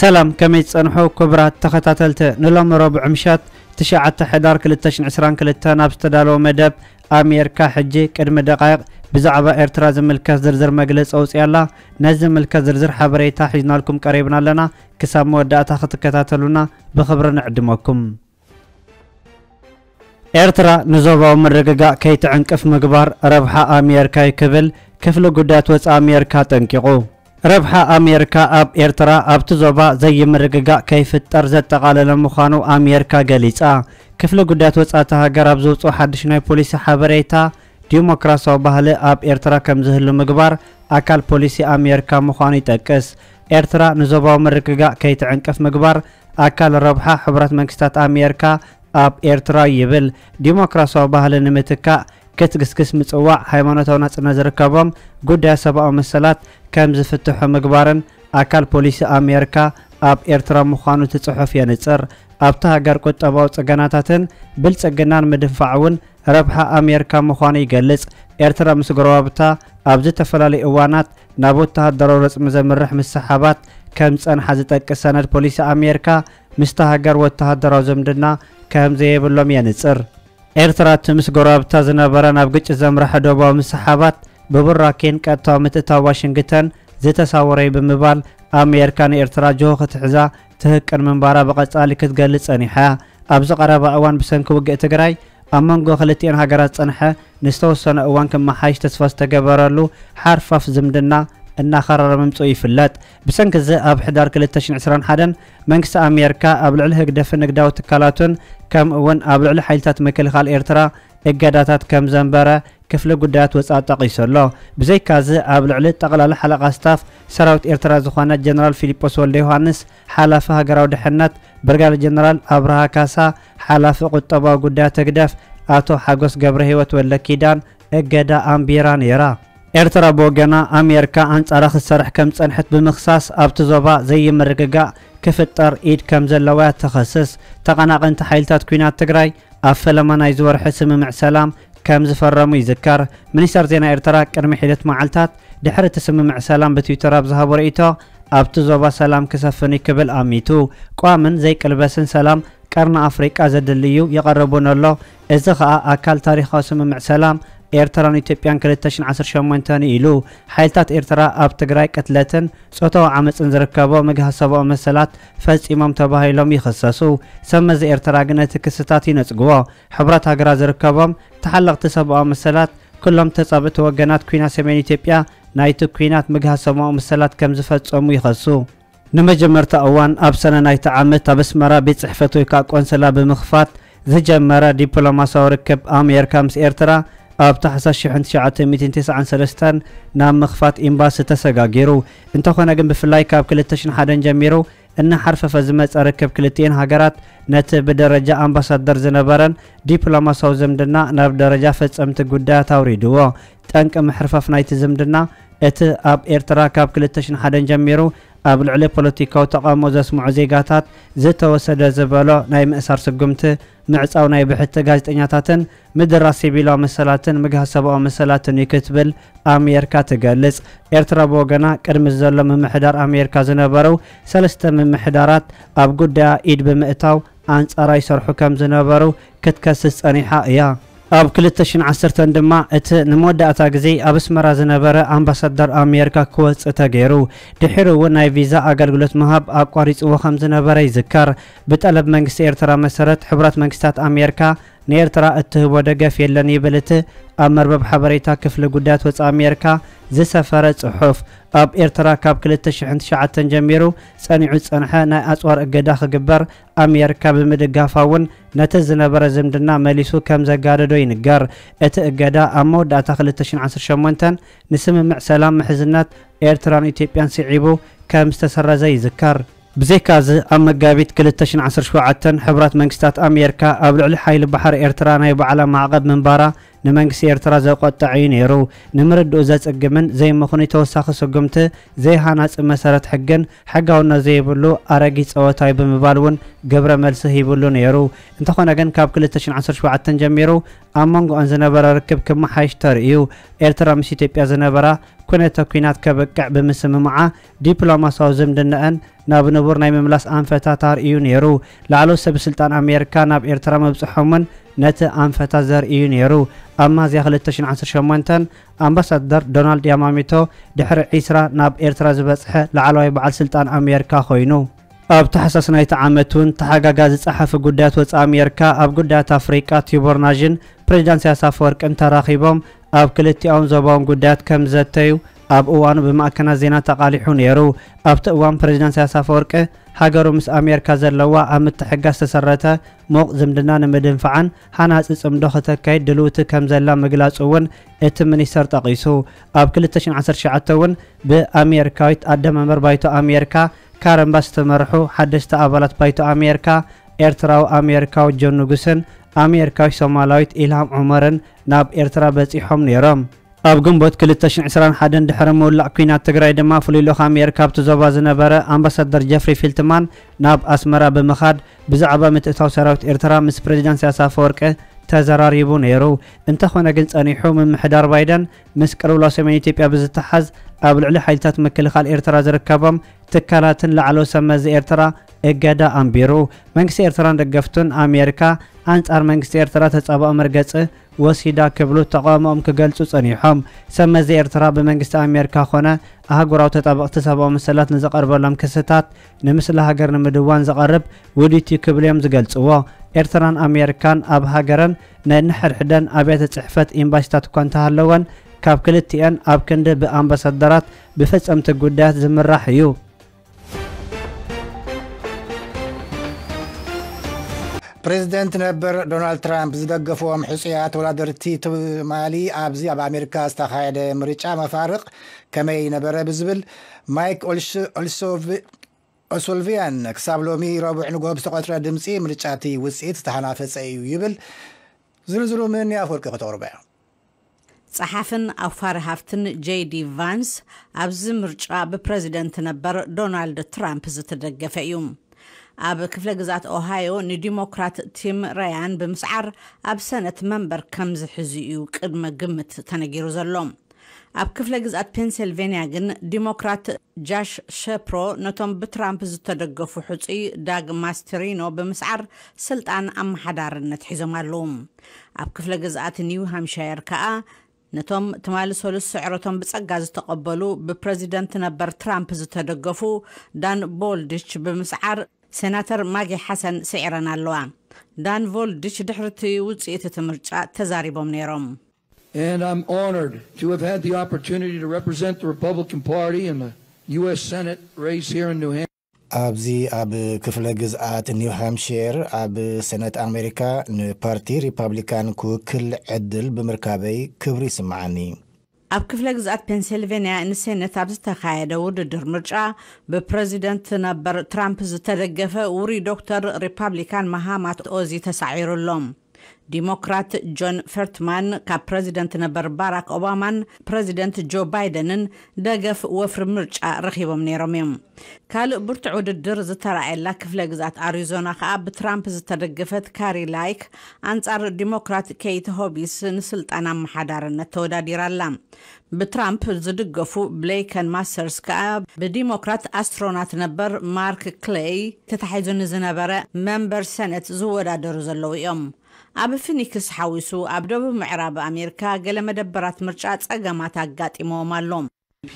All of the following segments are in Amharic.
ሰላም ከመይ ዝፀንሑ ክቡራት ተኸታተልቲ ንሎም ረቡዕ ምሻት 9 ሕዳር 222 ናብ ዝተዳለወ መደብ ኣሜሪካ ሕጂ ቅድሚ ደቃይቕ ብዛዕባ ኤርትራ ዝምልከት ዝርዝር መግለፂ ኣውፅያ ኣላ ነዚ ዝምልከት ዝርዝር ሓበሬታ ሒዝናልኩም ቀሪብና ኣለና ክሳብ መወዳእታ ክትከታተሉና ብክብሪ ንዕድመኩም ኤርትራ ንዞባዊ ምርግጋእ ከይትዕንቅፍ ምግባር ረብሓ ኣሜሪካ ይክብል ክፍሊ ጉዳያት ወፃኢ ኣሜሪካ ጠንቂቑ ረብሓ ኣሜሪካ ኣብ ኤርትራ ኣብቲ ዞባ ዘይምርግጋእ ከይፍጠር ዘጠቓለለ ምዃኑ ኣሜሪካ ገሊጻ ክፍሊ ጉዳያት ወጻእቲ ሃገር ኣብ ዘውፅኦ ሓድሽ ናይ ፖሊሲ ሓበሬታ ዲሞክራሲያዊ ባህሊ ኣብ ኤርትራ ከም ዝህሉ ምግባር ኣካል ፖሊሲ ኣሜሪካ ምዃኑ ይጠቅስ ኤርትራ ንዞባዊ ምርግጋእ ከይትዕንቀፍ ምግባር ኣካል ረብሓ ሕቡራት መንግስታት ኣሜሪካ ኣብ ኤርትራ ይብል ዲሞክራሲያዊ ባህሊ ንምትካእ ክትግስግስ ምፅዋዕ ሃይማኖታዊ ናጽነት ዝርከቦም ጉዳይ ሰብኣዊ መሰላት ከም ዝፍትሑ ምግባርን ኣካል ፖሊሲ ኣሜሪካ ኣብ ኤርትራ ምዃኑ እቲ ጽሑፍ የንጽር ኣብቲ ሃገር ቁጠባዊ ጽገናታትን ብልጽግናን ምድንፋዕ እውን ረብሓ ኣሜሪካ ምዃኑ ይገልጽ ኤርትራ ምስ ጎረባብታ ኣብ ዝተፈላለዩ እዋናት ናብ ወተሃደራዊ ረፅሚ ዘምርሕ ምስሰሓባት ከም ጸንሓ ዝጠቅስ ሰነድ ፖሊሲ ኣሜሪካ ምስቲ ሃገር ወተሃደራዊ ዝምድና ከም ዘየብሎም የንጽር ኤርትራ ትምስ ጎረብታ ዝነበረን ኣብ ግጭት ዘምርሐ ደቡባዊ ምስሓባት ብቡራኬን ቀጥታ ምትእታዊ ዋሽንግተን ዝተሳወረይ ብምባል ኣሜሪካ ንኤርትራ ጆሆ ክትሕዛ ትህቅን ምንባራ ብቐጻሊ ክትገልጽ ጸኒሐ ኣብዚ ቀረባ እዋን ብሰንኪ ውግእ ትግራይ ኣብ መንጎ ክልቲኤን ሃገራት ጸንሐ ንዝተወሰነ እዋን ክመሓይሽ ተስፋ ዝተገበረሉ ሓርፋፍ ዝምድና እናኸረረ ምምፅኡ ይፍለጥ ብሰንኪ እዚ ኣብ ሕዳር 221 መንግስቲ ኣሜሪካ ኣብ ልዕሊ ህግደፊ ንግዳዊ ትካላቱን ከምኡ እውን ኣብ ልዕሊ ሓይልታት ምክልኻል ኤርትራ እገዳታት ከም ዘንበረ ክፍሊ ጉዳያት ወፃኢ ጠቂሱ ኣሎ ብዘይካዚ ኣብ ልዕሊ ጠቕላሊ ሓለቓ ስታፍ ሰራዊት ኤርትራ ዝኾነ ጀነራል ፊልጶስ ወልደ ዮሃንስ ሓላፊ ሃገራዊ ድሕነት ብርጋድ ጀነራል ኣብርሃ ካሳ ሓላፊ ቁጠባዊ ጉዳያት ህግደፍ ኣቶ ሓጎስ ገብረ ህይወት ወለ ኪዳን እገዳ ኣንቢራ ነይራ ኤርትራ ብወገና ኣሜሪካ ኣንጻራ ክትሰርሕ ከም ጸንሐት ብምኽሳስ ኣብቲ ዞባ ዘይምርግጋእ ክፍጠር ኢድ ከም ዘለዋ ተኸስስ ተቐናቐንቲ ሓይልታት ኩናት ትግራይ ኣብ ፈለማ ናይ ዝወርሒ ስምምዕ ሰላም ከም ዝፈረሙ ይዝከር ሚኒስተር ዜና ኤርትራ ቅድሚ ሒደት መዓልታት ድሕሪ እቲ ስምምዕ ሰላም ብትዊተር ኣብ ዝሃቦ ርእቶ ኣብቲ ዞባ ሰላም ክሰፍን ክብል ኣሚቱ ቋምን ዘይቅልበስን ሰላም ቀርኒ ኣፍሪቃ ዘድልዩ የቐርቡን ኣሎ እዚ ከዓ ኣካል ታሪኻዊ ስምምዕ ሰላም ኤርትራን ኢትዮጵያን 2018 ኢሉ ሓይልታት ኤርትራ ኣብ ትግራይ ቅትለትን ፆታዊ ዓመፅን ዝርከቦ ምግሃሰቦ መሰላት ፈፂሞም ተባሂሎም ይኽሰሱ ሰመዚ ኤርትራ ግን እቲ ክስታት ይነፅግቦ ሕብረት ሃገራት ዝርከቦም ተሓለቕቲ ሰብኣዊ መሰላት ኩሎም ተጻብእቲ ወገናት ኩናት ሰሜን ኢትዮጵያ ናይቲ ኩናት ምግሃሰቦ መሰላት ከም ዝፈፀሙ ይኸሱ ንመጀመርታ እዋን ኣብ ሰነ ናይቲ ዓመት ኣብ ኣስመራ ቤት ፅሕፈት ወይ ከዓ ቆንስላ ብምኽፋት ዝጀመረ ዲፕሎማሲያዊ ርክብ ኣሜሪካ ምስ ኤርትራ ኣብ ታሕሳስ 1993 ናብ ምኽፋት ኤምባሲ ተሰጋጊሩ እንተኾነ ግን ብፍላይ ካብ 201 ጀሚሩ እናሓርፈፈ ዝመፀ ርክብ ክልጥኤን ሃገራት ነቲ ብደረጃ ኣምባሳደር ዝነበረን ዲፕሎማሳዊ ዝምድና ናብ ደረጃ ፈፀምቲ ጉዳያት ኣውሪድዎ ጠንቂ ምሕርፋፍ ናይቲ ዝምድና እቲ ኣብ ኤርትራ ካብ 201 ጀሚሩ ኣብ ልዕሊ ፖለቲካዊ ተቃውሞ ዘስምዑ ዜጋታት ዝተወሰደ ዝበሎ ናይ ምእሳር ስጉምቲ ምዕፃው ናይ ብሕቲ ጋዜጠኛታትን ምድራ ሲቪላዊ መሰላትን ምግሃዝ ሰብኣዊ መሰላትን እዩ ክትብል ኣሜሪካ ትገልጽ ኤርትራ ብወገና ቅድሚ ዘሎ ምምሕዳር ኣሜሪካ ዝነበረው ሰለስተ ምምሕዳራት ኣብ ጉዳያ ኢድ ብምእታው ኣንጻራይ ይሰርሑ ከም ዝነበሩ ክትከስስ ጸኒሓ እያ ኣብ 2010 ድማ እቲ ንመወዳእታ ግዜ ኣብ ኣስመራ ዝነበረ ኣምባሳደር ኣሜሪካ ክወፅእ ተገይሩ ድሕሪ እውን ናይ ቪዛ ኣገልግሎት ምሃብ ኣቋሪፅዎ ከም ዝነበረ ይዝከር ብጠለብ መንግስቲ ኤርትራ መሰረት ሕብራት መንግስታት ኣሜሪካ ንኤርትራ እትህቦ ደገፍ የለን ይብል እቲ ኣብ መርበብ ሓበሬታ ክፍሊ ጉዳያት ወፃ ኣሜሪካ ዝሰፈረ ጽሑፍ ኣብ ኤርትራ ካብ 2009 ጀሚሩ ጸኒዑ ዝጸንሐ ናይ ኣጽዋር እገዳ ክግበር ኣሜሪካ ብምድጋፋ እውን ነቲ ዝነበረ ዝምድና መሊሱ ከም ዘጋደዶ ይንገር እቲ እገዳ ኣብ መወዳእታ 218 ንስምምዕ ሰላም ምሕዝነት ኤርትራን ኢትዮጵያን ስዒቡ ከም ዝተሰረዘ ይዝከር ብዘይካዚ ኣብ መጋቢት 217 ሕብራት መንግስታት ኣሜሪካ ኣብ ልዕሊ ሓይሊ ባሕሪ ኤርትራ ናይ ባዕላ ማዕቐብ ምንባራ ንመንግስቲ ኤርትራ ዘቆጥዐ እዩ ነይሩ ንምርድኡ ዘፅግምን ዘይምኹኒ ተወሳኺ ስጉምቲ ዘይሃናፂ መሰረት ሕግን ሕጋውነት ዘይብሉ ኣረጊ ፀወታይ ብምባል እውን ግብረ መልሲ ሂብሉ ነይሩ እንተኾነ ግን ካብ 2017 ጀሚሩ ኣብ መንጎኦን ዝነበረ ርክብ ክመሓይሽ ተርእዩ ኤርትራ ምስ ኢትዮጵያ ዝነበራ ኩነተ ኩናት ከበቅዕ ብምስምምዓ ዲፕሎማሳዊ ዝምድንአን ናብ ንቡር ናይ ምምላስ ኣንፈታት ኣርእዩ ነይሩ ላዕሉ ሰብስልጣን ኣሜሪካ ናብ ኤርትራ መብፅሖምን ነቲ ኣንፈታት ዘርእዩ ነይሩ ኣብ ማዝያ 218 ኣምባሳደር ዶናልድ ያማሚቶ ድሕሪ ዒስራ ናብ ኤርትራ ዝበፅሐ ላዕለዋይ በዓል ስልጣን ኣሜሪካ ኮይኑ ኣብ ታሕሳስ ናይቲ ዓመት እውን ተሓጋጋ ዝፀሓፈ ጉዳያት ወፃኢ ኣሜሪካ ኣብ ጉዳያት ኣፍሪቃ ቲቦርናዥን ፕሬዚዳንት ኢሳያስ አፈወርቅን ተራኺቦም ኣብ ክልቲኦም ዞባውን ጉዳያት ከም ዘተዩ ኣብ እዋኑ ብማእከናት ዜና ተቓሊሑ ነይሩ ኣብቲ እዋን ፕሬዚዳንት ኢሳያስ አፈወርቂ ሃገሩ ምስ ኣሜሪካ ዘለዋ ኣብ ምትሕጋዝ ዝተሰረተ ሞቕ ዝምድና ንምድንፋዓን ሓናፂ ፅምዶ ክተካይድ ድልውቲ ከም ዘላ ምግላፅ እውን እቲ ሚኒስተር ጠቒሱ ኣብ 219 እውን ብኣሜሪካዊት ኣደማመር ባይቶ ኣሜሪካ ካረምባ ዝተመርሑ ሓደስቲ ኣባላት ባይቶ ኣሜሪካ ኤርትራዊ ኣሜሪካዊ ጆን ንጉስን ኣሜሪካዊ ሶማላዊት ኢልሃም ዑመርን ናብ ኤርትራ በፂሖም ነይሮም ኣብ ግንቦት 221 ድሕሪ ምውላዕ ኩናት ትግራይ ድማ ፍሉይ ልኡኽ ኣሜሪካ ኣብቲ ዞባ ዝነበረ ኣምባሳደር ጀፍሪ ፊልትማን ናብ ኣስመራ ብምኻድ ብዛዕባ ምትእታው ሰራዊት ኤርትራ ምስ ፕሬዚዳንት ኢሳያስ ኣፈወርቂ ተዘራሪቡ ነይሩ እንተኾነ ግን ጸኒሑ ምምሕዳር ባይደን ምስ ቅርብላ ሰሜን ኢትዮጵያ ብዝተሓዝ ኣብ ልዕሊ ሓይልታት ምክልኻል ኤርትራ ዝርከቦም ትካላትን ላዕለዎ ሰመዚ ኤርትራ እገዳ ኣንቢሩ መንግስቲ ኤርትራን ደገፍቱን ኣሜሪካ ኣንጻር መንግስቲ ኤርትራ ተጸብኦ መርገፂ ወሲዳ ክብሉ ተቃውሞኦም ክገልጹ ጸኒሖም ሰብ መዚ ኤርትራ ብመንግስቲ ኣሜሪካ ኮነ ኣህጉራዊ ተጠበቕቲ ሰብኦ ምስላት ንዘቐርበሎም ክስታት ንምስሊ ሃገር ንምድዋን ዘቐርብ ውድእትዩ ክብል እዮም ዝገልጽዎ ኤርትራን ኣሜሪካን ኣብ ሃገረን ናይ ንሕድሕደን ኣብያተ ጽሕፈት ኤምባሲታት እኳ እንተሃለወን ካብ ክልቲአን ኣብ ክንዲ ብኣምባሳደራት ብፈጸምቲ ጉዳያት ዝምራሕ እዩ ፕሬዚደንት ነበር ዶናልድ ትራምፕ ዝደገፍዎም ሕፅያት ወላደርቲ ትማሊ ኣብዚ ኣብ ኣሜሪካ ዝተካየደ ምርጫ መፋርቕ ከመይ ነበረ ብዝብል ማይክ ኦሶልቪያን ክሳብ ሎሚ ረቡዕ ንጎብ ዝተቆፅረ ድምፂ ምርጫቲ ውፅኢት ዝተሓናፈፀ እዩ ይብል ዝርዝሩ ምን ኣፈወርቂ ክተቕርበ እዩ ፀሓፍን ኣፋሪ ሃፍትን ጄዲ ቫንስ ኣብዚ ምርጫ ብፕረዚደንት ነበር ዶናልድ ትራምፕ ዝተደገፈ እዩ ኣብ ክፍለ ግዛት ኦሃዮ ንዲሞክራት ቲም ራያን ብምስዓር ኣብ ሰነት መንበር ከም ዝሕዙ እዩ ቅድመ ግምት ተነጊሩ ዘሎ ኣብ ክፍለ ግዝኣት ፔንስልቬንያ ግን ዲሞክራት ጃሽ ሸፕሮ ነቶም ብትራምፕ ዝተደገፉ ሕፁይ ዳግ ማስተሪኖ ብምስዓር ስልጣን ኣመሓዳርነት ሒዞም ኣለዉ ኣብ ክፍለ ግዝኣት ኒው ሃምሻየር ከዓ ነቶም ትማሊ ሰሉስ ስዕረቶም ብፀጋ ዝተቐበሉ ብፕረዚደንት ነበር ትራምፕ ዝተደገፉ ዳን ቦልድች ብምስዓር ሴናተር ማጌ ሓሰን ስዒረን ኣለዋ ዳን ቮልድሽ ድሕርቲ ውፅኢት እት ምርጫ ተዛሪቦም ነይሮም ኣብዚ ኣብ ክፍለ ግዝኣት ኒው ሃምሽር ኣብ ሰነት ኣሜሪካ ንፓርቲ ሪፓብሊካን ክውክል ዕድል ብምርካበይ ክብሪ ይስምዓኒ ኣብ ክፍለ ግዝኣት ፔንስልቬንያ ንሴነት ኣብ ዝተካየደ ውድድር ምርጫ ብፕረዚደንት ነበር ትራምፕ ዝተደገፈ ውሩይ ዶክተር ሪፓብሊካን መሃማት ኦዚ ተሳዒሩሎም ዲሞክራት ጆን ፈርትማን ካብ ፕረዚደንት ነበር ባራክ ኦባማን ፕረዚደንት ጆ ባይደንን ደገፍ ወፍሪ ምርጫ ረኺቦም ነይሮም እዮም ካልእ ብርቱዕ ውድድር ዝተረኣየላ ክፍለ ግዛት ኣሪዞና ከዓ ብትራምፕ ዝተደገፈት ካሪ ላይክ ኣንጻር ዲሞክራት ኬይት ሆቢስ ንስልጣን ኣመሓዳርነት ተወዳዲራ ኣላ ብትራምፕ ዝድገፉ ብሌይከን ማስተርስ ከዓ ብዲሞክራት ኣስትሮናት ነበር ማርክ ክለይ ተታሒዙ ንዝነበረ መንበር ሰነት ዝወዳደሩ ዘለዉ እዮም ኣብ ፊኒክስ ሓዊሱ ኣብ ደቡብ ምዕራብ ኣሜሪካ ገለ መደበራት ምርጫ ጸገማት ኣጋጢሞዎም ኣሎም uh,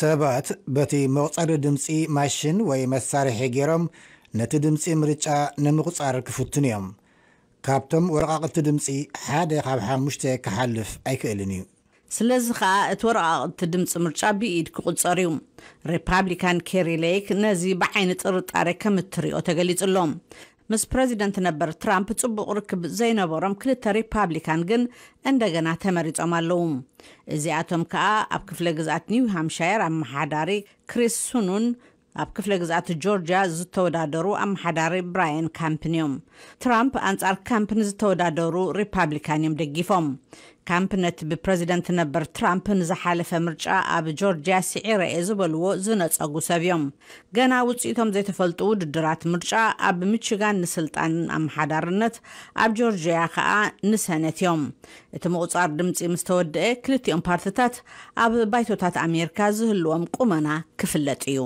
ሰባት በቲ መቑፀሪ ድምፂ ማሽን ወይ መሳርሒ ገይሮም ነቲ ድምፂ ምርጫ ንምቑፃር ክፍትን እዮም ካብቶም ወረቓቕቲ ድምፂ ሓደ ካብ ሓሙሽተ ክሓልፍ ኣይክእልን እዩ ስለዚ ከዓ እቲ ወረቃቅቲ ድምፂ ምርጫ ብኢድ ክቁፀር እዩ ሪፓብሊካን ኬሪ ሌክ ነዚ ብዓይኒ ጥርጣሬ ከም እትሪኦ ተገሊጹ ኣሎም ምስ ፕረዚደንት ነበር ትራምፕ ፅቡቅ ርክብ ዘይነበሮም ክልተ ሪፓብሊካን ግን እንደገና ተመሪፆም ኣለዉ እዚኣቶም ከዓ ኣብ ክፍለ ግዝኣት ኒው ሃምሻየር ኣመሓዳሪ ክሪስ ሱኑን ኣብ ክፍለ ግዝኣት ጆርጅያ ዝተወዳደሩ ኣመሓዳሪ ብራየን ካምፕን እዮም ትራምፕ ኣንጻር ካምፕን ዝተወዳደሩ ሪፓብሊካን እዮም ደጊፎም ካምፕ ነቲ ብፕረዚደንት ነበር ትራምፕ ንዝሓለፈ ምርጫ ኣብ ጆርጅያ ስዒረ እየ ዝበልዎ ዝነፀጉ ሰብ እዮም ገና ውፅኢቶም ዘይተፈልጡ ውድድራት ምርጫ ኣብ ምችጋን ንስልጣንን ኣመሓዳርነት ኣብ ጆርጅያ ከዓ ንሰነት እዮም እቲ ምቁፃር ድምፂ ምስ ተወድአ ክልቲኦም ፓርትታት ኣብ ባይቶታት ኣሜሪካ ዝህልዎም ቁመና ክፍለጥ እዩ